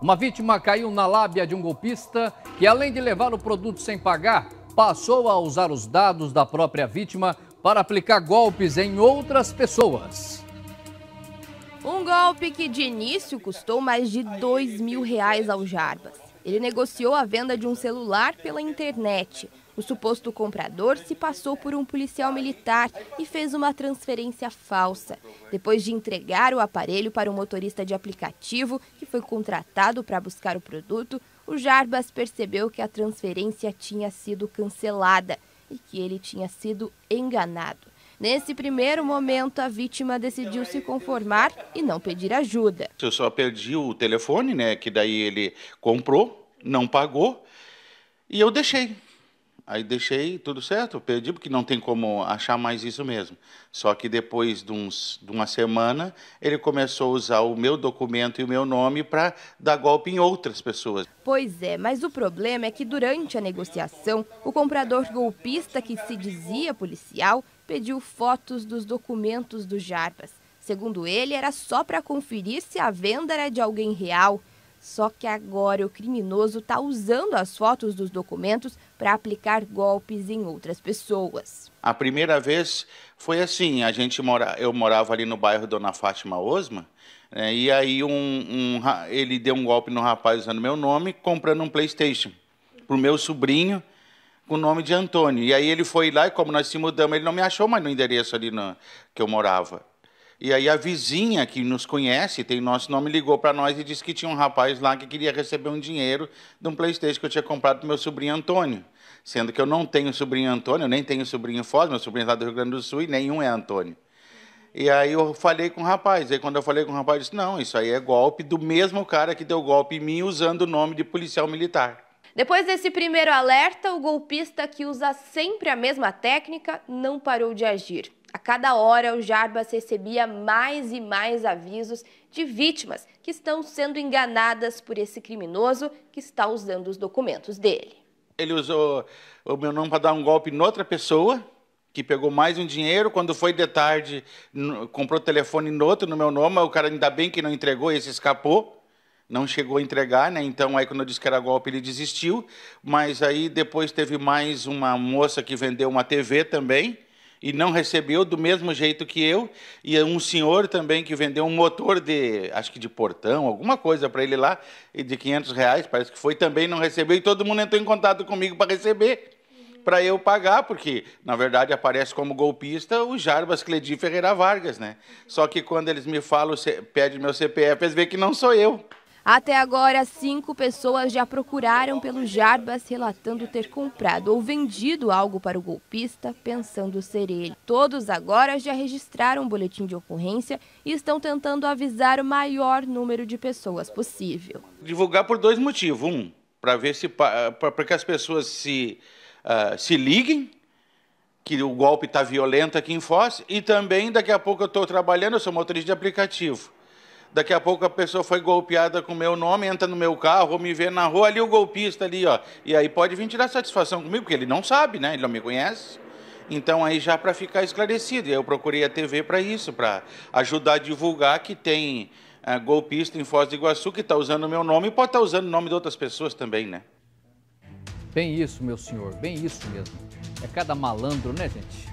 Uma vítima caiu na lábia de um golpista que, além de levar o produto sem pagar, passou a usar os dados da própria vítima para aplicar golpes em outras pessoas. Um golpe que de início custou mais de 2 mil reais ao Jarbas. Ele negociou a venda de um celular pela internet. O suposto comprador se passou por um policial militar e fez uma transferência falsa. Depois de entregar o aparelho para um motorista de aplicativo que foi contratado para buscar o produto, o Jarbas percebeu que a transferência tinha sido cancelada e que ele tinha sido enganado. Nesse primeiro momento, a vítima decidiu se conformar e não pedir ajuda. Eu só perdi o telefone, né? Que daí ele comprou, não pagou e eu deixei. Aí deixei tudo certo, perdi, porque não tem como achar mais isso mesmo. Só que depois de, uns, de uma semana, ele começou a usar o meu documento e o meu nome para dar golpe em outras pessoas. Pois é, mas o problema é que durante a negociação, o comprador golpista que se dizia policial pediu fotos dos documentos do Jarbas. Segundo ele, era só para conferir se a venda era de alguém real. Só que agora o criminoso está usando as fotos dos documentos para aplicar golpes em outras pessoas. A primeira vez foi assim, a gente mora, eu morava ali no bairro Dona Fátima Osma, né, e aí um, um, ele deu um golpe no rapaz usando meu nome, comprando um Playstation para o meu sobrinho, com o nome de Antônio. E aí ele foi lá e como nós se mudamos, ele não me achou mais no endereço ali no, que eu morava. E aí a vizinha que nos conhece, tem nosso nome, ligou para nós e disse que tinha um rapaz lá que queria receber um dinheiro de um Playstation que eu tinha comprado para meu sobrinho Antônio. Sendo que eu não tenho sobrinho Antônio, nem tenho sobrinho Foz, meu sobrinho está do Rio Grande do Sul e nenhum é Antônio. E aí eu falei com o rapaz. Aí quando eu falei com o rapaz, eu disse, não, isso aí é golpe do mesmo cara que deu golpe em mim usando o nome de policial militar. Depois desse primeiro alerta, o golpista que usa sempre a mesma técnica não parou de agir. A cada hora, o Jarbas recebia mais e mais avisos de vítimas que estão sendo enganadas por esse criminoso que está usando os documentos dele. Ele usou o meu nome para dar um golpe em outra pessoa, que pegou mais um dinheiro. Quando foi de tarde, comprou telefone em outro no meu nome. O cara, ainda bem que não entregou, esse escapou não chegou a entregar, né? Então aí quando eu disse que era golpe ele desistiu, mas aí depois teve mais uma moça que vendeu uma TV também e não recebeu do mesmo jeito que eu e um senhor também que vendeu um motor de acho que de portão alguma coisa para ele lá e de 500 reais parece que foi também não recebeu e todo mundo entrou em contato comigo para receber uhum. para eu pagar porque na verdade aparece como golpista o Jarbas Cledi Ferreira Vargas né uhum. só que quando eles me falam pedem meu CPF eles veem que não sou eu até agora, cinco pessoas já procuraram pelo Jarbas, relatando ter comprado ou vendido algo para o golpista, pensando ser ele. Todos agora já registraram o um boletim de ocorrência e estão tentando avisar o maior número de pessoas possível. Divulgar por dois motivos. Um, para ver se para ah, que as pessoas se, uh, se liguem que o golpe está violento aqui em Foz e também daqui a pouco eu estou trabalhando, eu sou motorista de aplicativo. Daqui a pouco a pessoa foi golpeada com o meu nome, entra no meu carro, me vê na rua, ali o golpista ali, ó. E aí pode vir tirar satisfação comigo, porque ele não sabe, né? Ele não me conhece. Então aí já para ficar esclarecido, eu procurei a TV para isso, para ajudar a divulgar que tem eh, golpista em Foz do Iguaçu que está usando o meu nome e pode estar tá usando o nome de outras pessoas também, né? Bem isso, meu senhor, bem isso mesmo. É cada malandro, né, gente?